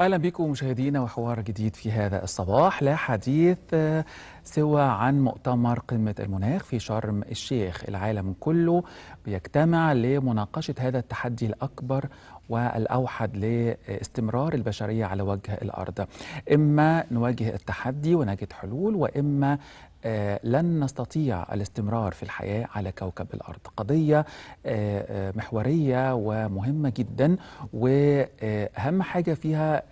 اهلا بكم مشاهدينا وحوار جديد في هذا الصباح لا حديث آه، سوى عن مؤتمر قمه المناخ في شرم الشيخ العالم كله بيجتمع لمناقشه هذا التحدي الاكبر والأوحد لاستمرار البشرية على وجه الأرض إما نواجه التحدي ونجد حلول وإما آه، لن نستطيع الاستمرار في الحياة على كوكب الأرض قضية آه، آه، محورية ومهمة جدا وأهم حاجة فيها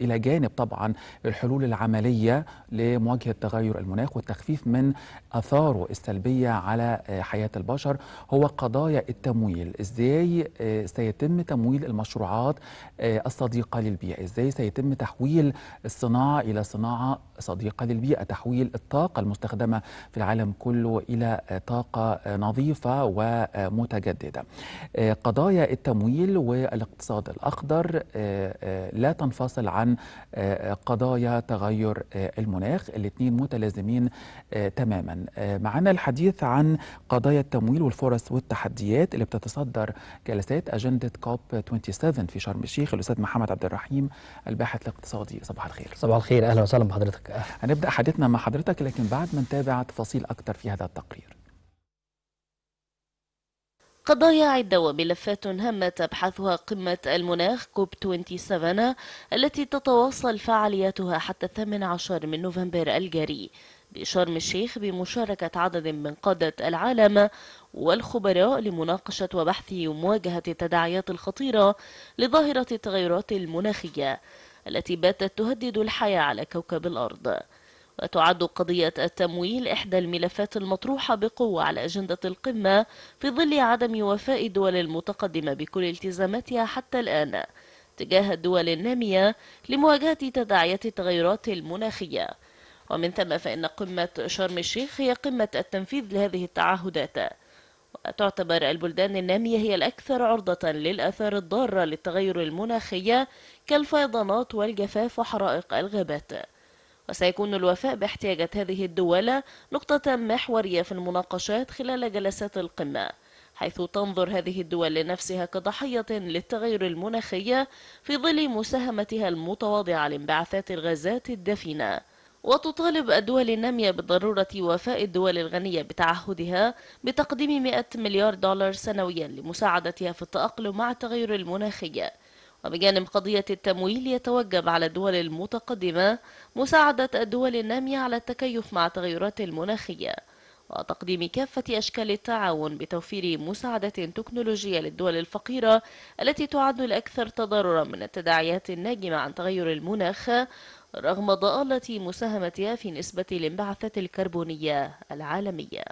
إلى جانب طبعا الحلول العملية لمواجهة تغير المناخ والتخفيف من أثاره السلبية على حياة البشر هو قضايا التمويل إزاي سيتم تمويل المشروعات الصديقة للبيئة إزاي سيتم تحويل الصناعة إلى صناعة صديقة للبيئة تحويل الطاقة المستقبلية مستخدمة في العالم كله إلى طاقة نظيفة ومتجددة آه، قضايا التمويل والاقتصاد الأخضر آه، آه، لا تنفصل عن قضايا تغير المناخ الاثنين متلازمين تماما معنا الحديث عن قضايا التمويل والفرص والتحديات اللي بتتصدر جلسات أجندة كوب 27 في شرم الشيخ الأستاذ محمد عبد الرحيم الباحث الاقتصادي صباح الخير صباح الخير أهلا وسهلا بحضرتك هنبدأ حديثنا مع حضرتك لكن بعد من نتابع تفاصيل أكثر في هذا التقرير قضايا عدة وملفات هامة تبحثها قمة المناخ كوب 27 التي تتواصل فعالياتها حتى 18 من نوفمبر الجاري بشرم الشيخ بمشاركة عدد من قادة العالم والخبراء لمناقشة وبحث ومواجهة التداعيات الخطيرة لظاهرة التغيرات المناخية التي باتت تهدد الحياة على كوكب الأرض وتعد قضية التمويل إحدى الملفات المطروحة بقوة على أجندة القمة في ظل عدم وفاء الدول المتقدمة بكل التزاماتها حتى الآن تجاه الدول النامية لمواجهة تداعيات التغيرات المناخية ومن ثم فإن قمة شرم الشيخ هي قمة التنفيذ لهذه التعهدات وتعتبر البلدان النامية هي الأكثر عرضة للآثار الضارة للتغير المناخي كالفيضانات والجفاف وحرائق الغابات وسيكون الوفاء باحتياجات هذه الدول نقطة محورية في المناقشات خلال جلسات القمة حيث تنظر هذه الدول لنفسها كضحية للتغير المناخي في ظل مساهمتها المتواضعة لانبعاثات الغازات الدفينة وتطالب الدول النامية بضرورة وفاء الدول الغنية بتعهدها بتقديم 100 مليار دولار سنويا لمساعدتها في التأقلم مع التغير المناخي وبجانب قضية التمويل يتوجب على الدول المتقدمة مساعدة الدول النامية على التكيف مع التغيرات المناخية وتقديم كافة أشكال التعاون بتوفير مساعدة تكنولوجية للدول الفقيرة التي تعد الأكثر تضررا من التداعيات الناجمة عن تغير المناخ رغم ضالة مساهمتها في نسبة الانبعاثات الكربونية العالمية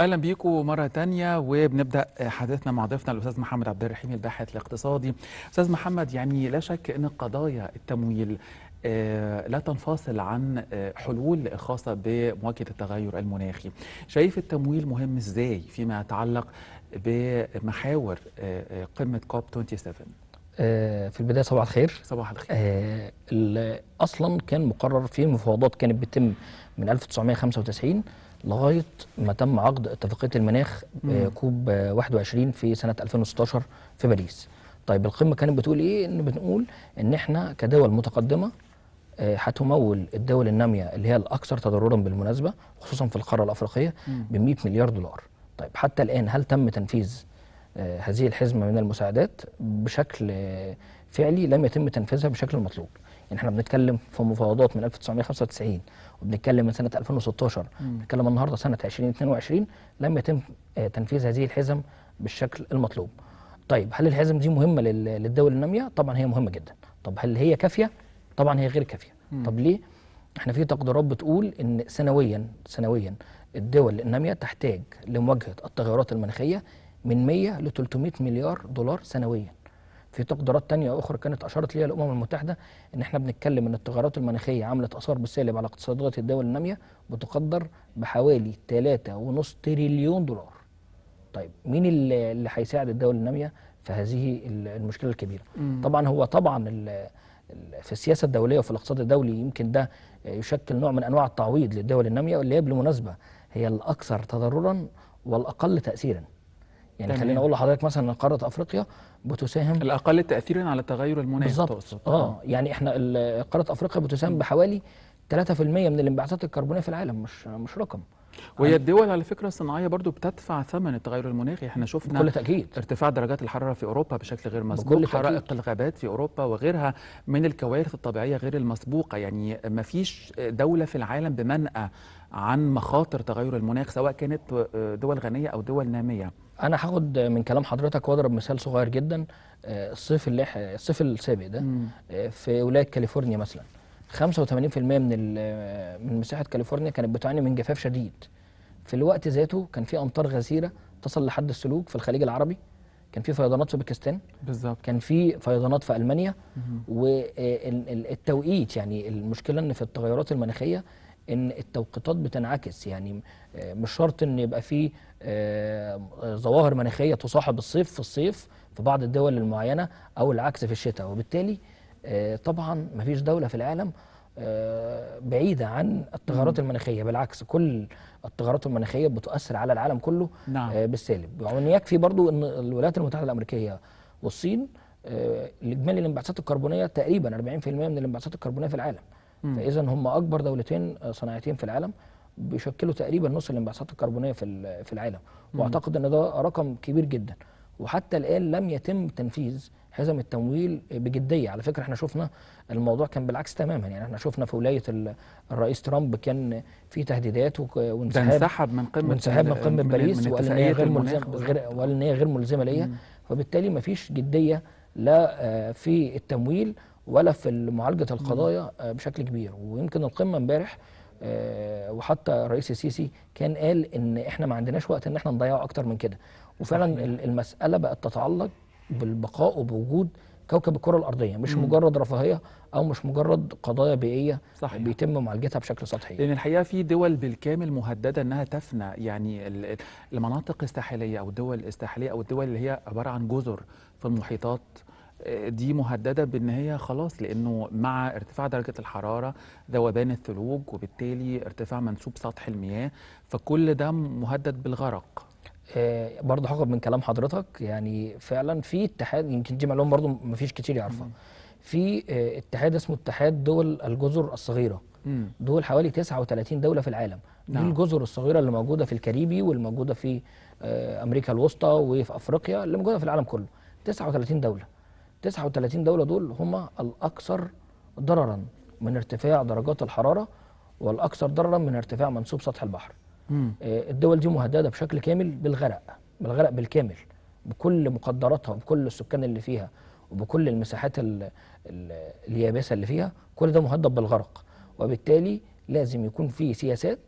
اهلا بيكم مره تانية وبنبدا حديثنا مع ضيفنا الاستاذ محمد عبد الرحيم الباحث الاقتصادي استاذ محمد يعني لا شك ان قضايا التمويل آه، لا تنفصل عن آه، حلول خاصه بمواجهه التغير المناخي شايف التمويل مهم ازاي فيما يتعلق بمحاور آه، قمه كوب 27 في البدايه صباح الخير صباح الخير اصلا كان مقرر في مفاوضات كانت بتتم من 1995 لغايه ما تم عقد اتفاقيه المناخ آه، كوب 21 آه، في سنه 2016 في باريس. طيب القمه كانت بتقول ايه؟ ان بنقول ان احنا كدول متقدمه آه، هتمول الدول الناميه اللي هي الاكثر تضررا بالمناسبه خصوصا في القاره الافريقيه ب 100 مليار دولار. طيب حتى الان هل تم تنفيذ هذه الحزمه من المساعدات بشكل فعلي لم يتم تنفيذها بشكل المطلوب. يعني احنا بنتكلم في مفاوضات من 1995 وبنتكلم من سنه 2016 بنتكلم النهارده سنه 2022 لم يتم آه، تنفيذ هذه الحزم بالشكل المطلوب. طيب هل الحزم دي مهمه للدول الناميه؟ طبعا هي مهمه جدا. طب هل هي كافيه؟ طبعا هي غير كافيه. مم. طب ليه؟ احنا في تقديرات بتقول ان سنويا سنويا الدول الناميه تحتاج لمواجهه التغيرات المناخيه من 100 ل 300 مليار دولار سنويا. في تقديرات تانية أخرى كانت أشارت ليها الأمم المتحدة إن إحنا بنتكلم إن التغيرات المناخية عملت آثار بالسالب على اقتصادات الدول النامية بتقدر بحوالي 3.5 تريليون دولار. طيب مين اللي هيساعد الدول النامية في هذه المشكلة الكبيرة؟ مم. طبعا هو طبعا في السياسة الدولية وفي الاقتصاد الدولي يمكن ده يشكل نوع من أنواع التعويض للدول النامية واللي هي بالمناسبة هي الأكثر تضررا والأقل تأثيرا. يعني تمام. خليني اقول لحضرتك مثلا ان قاره افريقيا بتساهم الاقل تاثيرا على تغير المناخ بالظبط آه. اه يعني احنا قاره افريقيا بتساهم بحوالي 3% من الانبعاثات الكربونيه في العالم مش مش رقم وهي يعني الدول على فكره الصناعيه برضو بتدفع ثمن التغير المناخي احنا شفنا بكل تأكيد. ارتفاع درجات الحراره في اوروبا بشكل غير مسبوق حرائق الغابات في اوروبا وغيرها من الكوارث الطبيعيه غير المسبوقه يعني ما فيش دوله في العالم بمنأى عن مخاطر تغير المناخ سواء كانت دول غنيه او دول ناميه انا هاخد من كلام حضرتك واضرب مثال صغير جدا آه، الصيف اللي الصيف السابق ده آه، في ولايه كاليفورنيا مثلا 85% من من مساحه كاليفورنيا كانت بتعاني من جفاف شديد في الوقت ذاته كان في امطار غزيره تصل لحد السلوك في الخليج العربي كان في فيضانات في باكستان بالظبط كان في فيضانات في المانيا والتوقيت آه، يعني المشكله ان في التغيرات المناخيه ان التوقيتات بتنعكس يعني مش شرط ان يبقى في آه، ظواهر مناخيه تصاحب الصيف في الصيف في بعض الدول المعينه او العكس في الشتاء وبالتالي آه، طبعا ما فيش دوله في العالم آه، بعيده عن التغيرات المناخيه بالعكس كل التغيرات المناخيه بتؤثر على العالم كله نعم. بالسالب وان يكفي برضو ان الولايات المتحده الامريكيه والصين الاجمالي الانبعاثات الكربونيه تقريبا 40% من الانبعاثات الكربونيه في العالم فاذا هم اكبر دولتين صناعتين في العالم بيشكلوا تقريبا نص الانبعاثات الكربونيه في في العالم واعتقد ان ده رقم كبير جدا وحتى الان لم يتم تنفيذ حزم التمويل بجديه على فكره احنا شفنا الموضوع كان بالعكس تماما يعني احنا شفنا في ولايه الرئيس ترامب كان في تهديدات وانسحاب انسحب من قمه انسحاب من قمه باريس وقال ان هي غير ملزمه وقال ان هي غير ملزمه ليا فبالتالي ما فيش جديه لا آه، في التمويل ولا في معالجه القضايا آه، بشكل كبير ويمكن القمه امبارح آه، وحتى الرئيس السيسي كان قال ان احنا ما عندناش وقت ان احنا نضيعه اكتر من كده وفعلا صحيح. المساله بقت تتعلق بالبقاء وبوجود كوكب الكره الارضيه مش مم. مجرد رفاهيه او مش مجرد قضايا بيئيه صحيح. بيتم معالجتها بشكل سطحي لان الحقيقه في دول بالكامل مهدده انها تفنى يعني المناطق الساحليه او الدول الساحليه او الدول اللي هي عباره عن جزر في المحيطات دي مهدده بان هي خلاص لانه مع ارتفاع درجه الحراره ذوبان الثلوج وبالتالي ارتفاع منسوب سطح المياه فكل ده مهدد بالغرق آه، برضه حقب من كلام حضرتك يعني فعلا في اتحاد يمكن دي معلومه برضه ما فيش كتير يعرفها في آه، اتحاد اسمه اتحاد دول الجزر الصغيره دول حوالي 39 دوله في العالم نعم. دي الجزر الصغيره اللي موجوده في الكاريبي والموجوده في آه، امريكا الوسطى وفي افريقيا اللي موجوده في العالم كله 39 دوله 39 دولة دول هم الأكثر ضررا من ارتفاع درجات الحرارة والأكثر ضررا من ارتفاع منسوب سطح البحر مم. آه، الدول دي مهددة بشكل كامل بالغرق بالغرق بالكامل بكل مقدراتها وبكل السكان اللي فيها وبكل المساحات اليابسة اللي فيها كل ده مهدد بالغرق وبالتالي لازم يكون في سياسات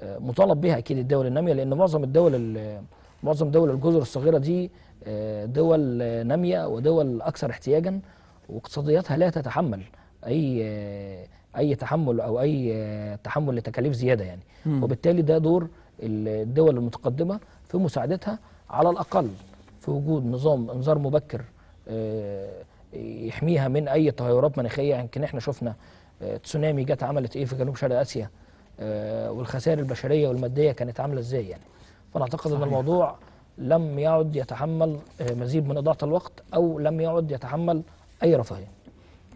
آه، مطالب بها أكيد الدول النامية لأن معظم الدول اللي معظم دول الجزر الصغيرة دي آه، دول نامية ودول أكثر احتياجا واقتصادياتها لا تتحمل أي آه، أي تحمل أو أي آه، تحمل لتكاليف زيادة يعني م. وبالتالي ده دور الدول المتقدمة في مساعدتها على الأقل في وجود نظام إنذار مبكر يحميها من أي تغيرات مناخية يمكن يعني احنا شفنا تسونامي جت عملت إيه في جنوب شرق آسيا والخسائر البشرية والمادية كانت عاملة إزاي يعني فانا اعتقد ان الموضوع لم يعد يتحمل آه، مزيد من اضاعه الوقت او لم يعد يتحمل اي رفاهيه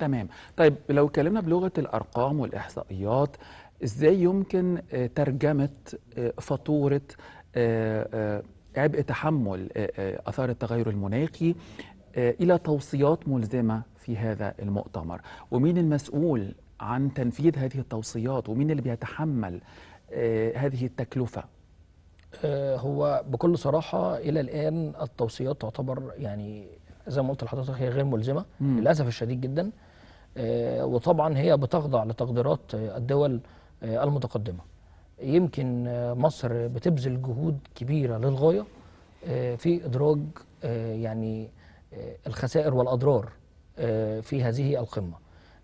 تمام طيب لو اتكلمنا بلغه الارقام والاحصائيات ازاي يمكن آه، ترجمه آه، فاتوره عبء تحمل اثار التغير المناخي الى توصيات ملزمه في هذا المؤتمر ومين المسؤول عن تنفيذ هذه التوصيات ومين اللي بيتحمل هذه التكلفه آه، هو بكل صراحه الى الان التوصيات تعتبر يعني زي ما قلت لحضرتك هي غير ملزمه مم. للاسف الشديد جدا آه، وطبعا هي بتخضع لتقديرات الدول آه، المتقدمه يمكن مصر بتبذل جهود كبيره للغايه في ادراج يعني الخسائر والاضرار في هذه القمه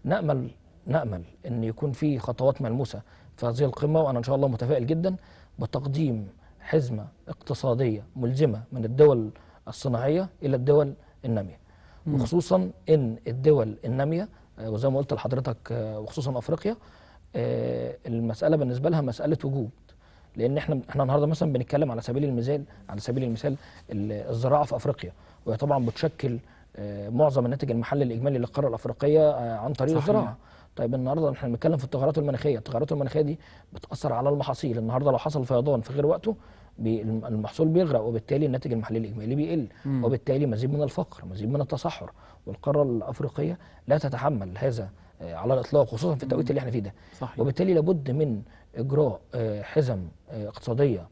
نامل نامل ان يكون في خطوات ملموسه في هذه القمه وانا ان شاء الله متفائل جدا بتقديم حزمة اقتصادية ملزمة من الدول الصناعية إلى الدول النامية وخصوصا إن الدول النامية آه، وزي ما قلت لحضرتك آه، وخصوصا أفريقيا آه، المسألة بالنسبة لها مسألة وجود لان احنا احنا النهارده مثلا بنتكلم على سبيل المثال على سبيل المثال الزراعه في افريقيا وهي طبعا بتشكل معظم الناتج المحلي الاجمالي للقاره الافريقيه عن طريق الزراعه طيب النهارده احنا بنتكلم في التغيرات المناخيه، التغيرات المناخيه دي بتاثر على المحاصيل، النهارده لو حصل فيضان في غير وقته بي المحصول بيغرق وبالتالي الناتج المحلي الاجمالي بيقل مم. وبالتالي مزيد من الفقر، مزيد من التصحر، والقاره الافريقيه لا تتحمل هذا آه، على الاطلاق خصوصا في التوقيت اللي احنا فيه ده. صحيح. وبالتالي لابد من اجراء آه، حزم آه، اقتصاديه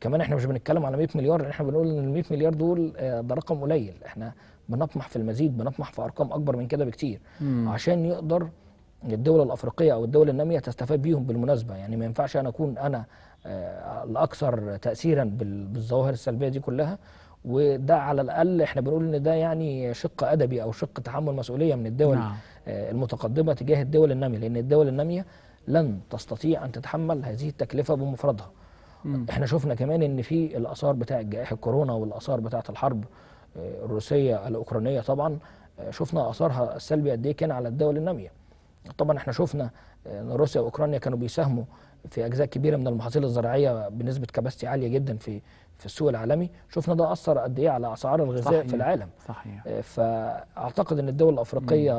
كمان احنا مش بنتكلم على 100 مليار احنا بنقول ان ال 100 مليار دول ده رقم قليل، احنا بنطمح في المزيد بنطمح في ارقام اكبر من كده بكتير مم. عشان يقدر الدول الافريقيه او الدول الناميه تستفاد بيهم بالمناسبه يعني ما ينفعش انا اكون انا آه، الاكثر تاثيرا بالظواهر السلبيه دي كلها وده على الاقل احنا بنقول ان ده يعني شق ادبي او شق تحمل مسؤوليه من الدول نعم. آه، المتقدمه تجاه الدول الناميه لان الدول الناميه لن تستطيع ان تتحمل هذه التكلفه بمفردها. مم. احنا شفنا كمان ان في الاثار بتاع جائحه كورونا والاثار بتاعه الحرب آه، الروسيه الاوكرانيه طبعا شفنا اثارها السلبي قد ايه كان على الدول الناميه. طبعا احنا شفنا ان روسيا واوكرانيا كانوا بيساهموا في اجزاء كبيره من المحاصيل الزراعيه بنسبه كباستي عاليه جدا في في السوق العالمي شفنا ده اثر قد ايه على اسعار الغذاء صحيح. في العالم صحيح آه، فاعتقد ان الدول الافريقيه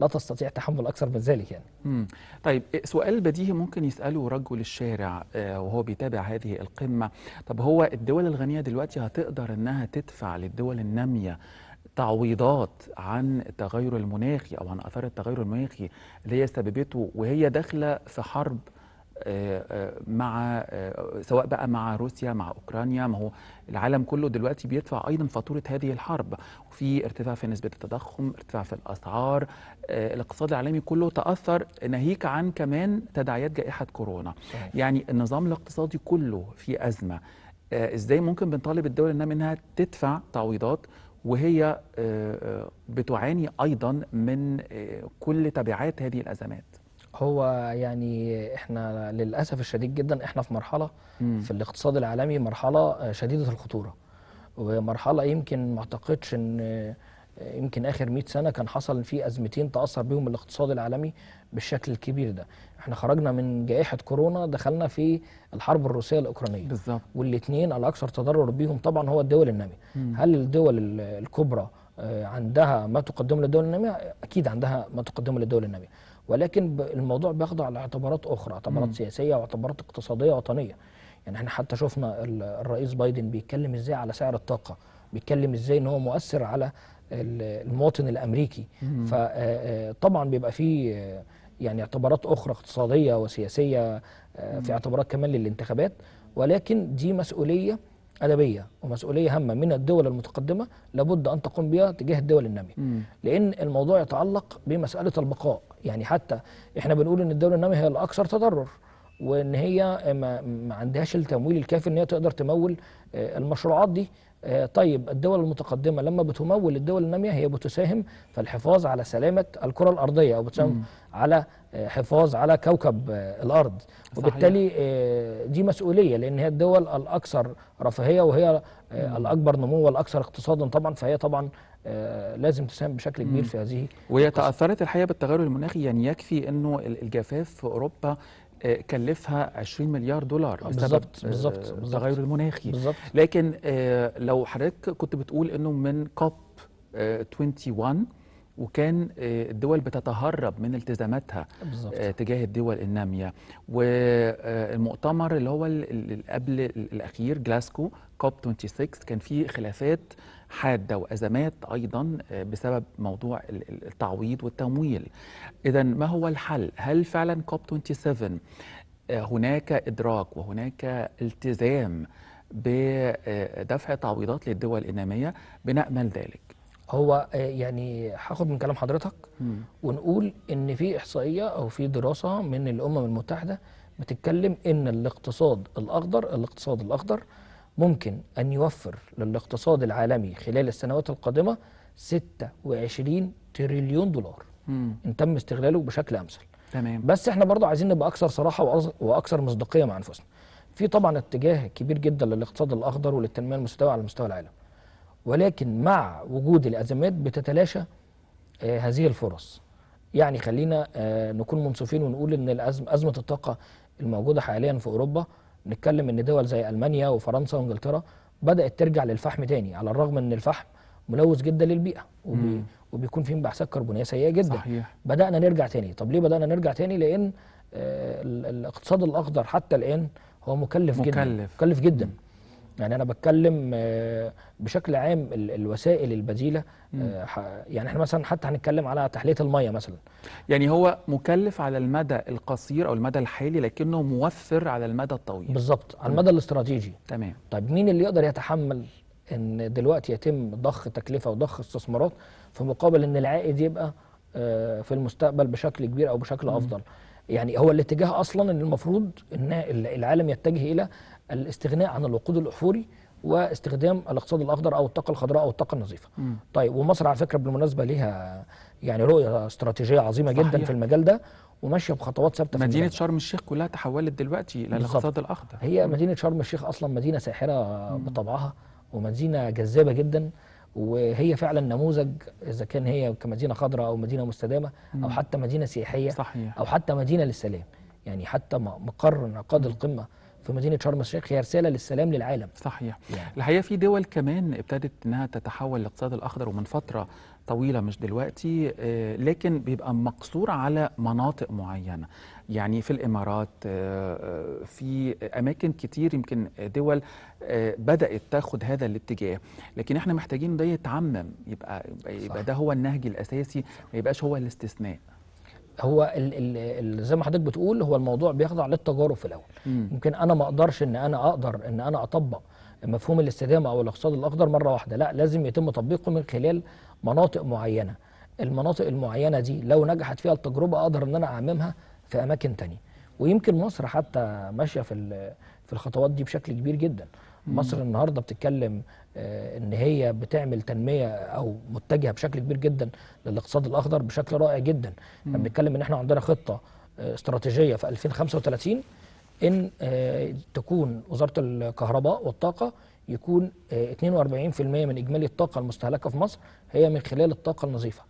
لا تستطيع تحمل اكثر من ذلك يعني مم. طيب إيه، سؤال بديهي ممكن يساله رجل الشارع آه، وهو بيتابع هذه القمه طب هو الدول الغنيه دلوقتي هتقدر انها تدفع للدول الناميه تعويضات عن التغير المناخي او عن اثار التغير المناخي اللي هي سببته وهي داخله في حرب آه، آه، مع آه، سواء بقى مع روسيا مع اوكرانيا ما هو العالم كله دلوقتي بيدفع ايضا فاتوره هذه الحرب وفي ارتفاع في نسبه التضخم ارتفاع في الاسعار الاقتصاد العالمي كله تاثر ناهيك عن كمان تداعيات جائحه كورونا صحيح. يعني النظام الاقتصادي كله في ازمه ازاي ممكن بنطالب الدول انها منها تدفع تعويضات وهي آه، آه، بتعاني ايضا من آه، كل تبعات هذه الازمات هو يعني احنا للاسف الشديد جدا احنا في مرحله م. في الاقتصاد العالمي مرحله شديده الخطوره ومرحله يمكن ما اعتقدش ان يمكن اخر 100 سنه كان حصل في ازمتين تاثر بهم الاقتصاد العالمي بالشكل الكبير ده احنا خرجنا من جائحه كورونا دخلنا في الحرب الروسيه الاوكرانيه بالظبط والاثنين الاكثر تضرر بيهم طبعا هو الدول الناميه هل الدول الكبرى آه، عندها ما تقدمه للدول الناميه اكيد عندها ما تقدمه للدول الناميه ولكن الموضوع بيخضع لاعتبارات اخرى اعتبارات سياسيه واعتبارات اقتصاديه وطنيه يعني احنا حتى شفنا الرئيس بايدن بيتكلم ازاي على سعر الطاقه بيتكلم ازاي ان هو مؤثر على المواطن الامريكي فطبعا آه، آه، بيبقى فيه آه، يعني اعتبارات اخرى اقتصاديه وسياسيه في اعتبارات كمان للانتخابات ولكن دي مسؤوليه ادبيه ومسؤوليه هامه من الدول المتقدمه لابد ان تقوم بها تجاه الدول الناميه لان الموضوع يتعلق بمساله البقاء يعني حتى احنا بنقول ان الدوله الناميه هي الاكثر تضرر وان هي ما عندهاش التمويل الكافي ان هي تقدر تمول المشروعات دي آه، طيب الدول المتقدمة لما بتمول الدول النامية هي بتساهم في الحفاظ على سلامة الكرة الأرضية أو بتساهم مم. على آه، حفاظ على كوكب آه، الأرض صحيح. وبالتالي دي مسؤولية لأن هي الدول الأكثر رفاهية وهي مم. الأكبر نمو والأكثر اقتصادا طبعا فهي طبعا لازم تساهم بشكل كبير في هذه وهي تاثرت الحقيقه بالتغير المناخي يعني يكفي انه الجفاف في اوروبا آه، كلفها 20 مليار دولار آه، بسبب بالظبط آه، التغير المناخي بالزبط. لكن لو حضرتك كنت بتقول انه من كوب 21 وكان الدول بتتهرب من التزاماتها بالزبط. تجاه الدول النامية والمؤتمر اللي هو قبل الأخير جلاسكو كوب 26 كان فيه خلافات حاده وازمات ايضا آه، بسبب موضوع التعويض والتمويل. اذا ما هو الحل؟ هل فعلا كوب 27 آه، هناك ادراك وهناك التزام بدفع آه، تعويضات للدول الناميه بنامل ذلك. هو يعني هاخد من كلام حضرتك ونقول ان في احصائيه او في دراسه من الامم المتحده بتتكلم ان الاقتصاد الاخضر الاقتصاد الاخضر ممكن أن يوفر للاقتصاد العالمي خلال السنوات القادمة 26 تريليون دولار مم. إن تم استغلاله بشكل أمثل تمام بس احنا برضه عايزين نبقى أكثر صراحة وأكثر مصداقية مع أنفسنا في طبعا اتجاه كبير جدا للاقتصاد الأخضر وللتنمية المستوى على مستوى العالم ولكن مع وجود الأزمات بتتلاشى آه هذه الفرص يعني خلينا آه نكون منصفين ونقول ان الأزم أزمة الطاقة الموجودة حاليا في أوروبا نتكلم ان دول زي المانيا وفرنسا وانجلترا بدات ترجع للفحم تاني على الرغم ان الفحم ملوث جدا للبيئه وبي وبيكون فيه انبعاثات كربونيه سيئه جدا صحيح. بدانا نرجع تاني طب ليه بدانا نرجع تاني لان آه، الاقتصاد الاخضر حتى الان هو مكلف, مكلف. جدا مكلف جدا مم. يعني انا بتكلم آه، بشكل عام الوسائل البديله آه، يعني احنا مثلا حتى هنتكلم على تحليه الميه مثلا يعني هو مكلف على المدى القصير او المدى الحالي لكنه موفر على المدى الطويل بالظبط على المدى الاستراتيجي تمام طيب مين اللي يقدر يتحمل ان دلوقتي يتم ضخ تكلفه وضخ استثمارات في مقابل ان العائد يبقى آه، في المستقبل بشكل كبير او بشكل افضل يعني هو الاتجاه اصلا ان المفروض ان العالم يتجه الى الاستغناء عن الوقود الاحفوري واستخدام الاقتصاد الاخضر او الطاقه الخضراء او الطاقه النظيفه مم. طيب ومصر على فكره بالمناسبه ليها يعني رؤيه استراتيجيه عظيمه صحيح. جدا في المجال ده وماشيه بخطوات ثابته مدينه شرم الشيخ كلها تحولت دلوقتي للاقتصاد الاخضر هي مدينه شرم الشيخ اصلا مدينه ساحره مم. بطبعها ومدينه جذابه جدا وهي فعلا نموذج اذا كان هي كمدينه خضراء او مدينه مستدامه مم. او حتى مدينه سياحيه صحيح. او حتى مدينه للسلام يعني حتى مقر انعقاد القمه في مدينه شرم الشيخ هي رساله للسلام للعالم صحيح يعني. الحقيقه في دول كمان ابتدت انها تتحول للاقتصاد الاخضر ومن فتره طويله مش دلوقتي آه، لكن بيبقى مقصور على مناطق معينه يعني في الامارات آه، آه، في اماكن كتير يمكن دول بدات تاخد هذا الاتجاه لكن احنا محتاجين ده يتعمم يبقى يبقى ده هو النهج الاساسي ما يبقاش هو الاستثناء هو الـ الـ الـ زي ما حضرتك بتقول هو الموضوع بيخضع للتجارب في الاول مم. ممكن انا ما اقدرش ان انا اقدر ان انا اطبق مفهوم الاستدامه او الاقتصاد الاخضر مره واحده لا لازم يتم تطبيقه من خلال مناطق معينه المناطق المعينه دي لو نجحت فيها التجربه اقدر ان انا اعممها في اماكن تانية ويمكن مصر حتى ماشيه في في الخطوات دي بشكل كبير جدا مصر النهارده بتتكلم آه، ان هي بتعمل تنميه او متجهه بشكل كبير جدا للاقتصاد الاخضر بشكل رائع جدا احنا بنتكلم ان احنا عندنا خطه آه، استراتيجيه في 2035 ان آه، تكون وزاره الكهرباء والطاقه يكون 42% من اجمالي الطاقه المستهلكه في مصر هي من خلال الطاقه النظيفه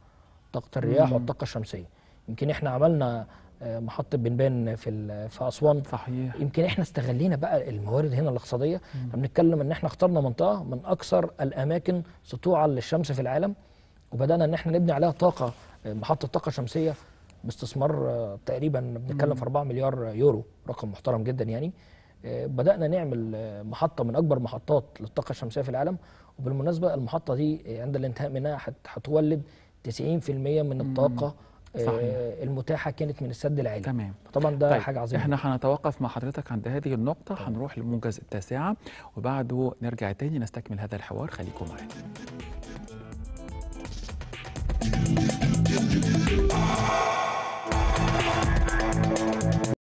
طاقه الرياح والطاقه الشمسيه يمكن احنا عملنا آه، محطه بنبان في في اسوان صحيح يمكن احنا استغلينا بقى الموارد هنا الاقتصاديه بنتكلم ان احنا اخترنا منطقه من اكثر الاماكن سطوعا للشمس في العالم وبدانا ان احنا نبني عليها طاقه آه، محطه طاقه شمسيه باستثمار آه، تقريبا بنتكلم في 4 مليار يورو رقم محترم جدا يعني بدانا نعمل محطه من اكبر محطات للطاقه الشمسيه في العالم وبالمناسبه المحطه دي عند الانتهاء منها هتولد 90% من الطاقه صحيح. آه، المتاحه كانت من السد العالي تمام طبعا ده طيب. حاجه عظيمه احنا هنتوقف مع حضرتك عند هذه النقطه طيب. هنروح للموجز التاسعه وبعده نرجع تاني نستكمل هذا الحوار خليكم معانا Ah!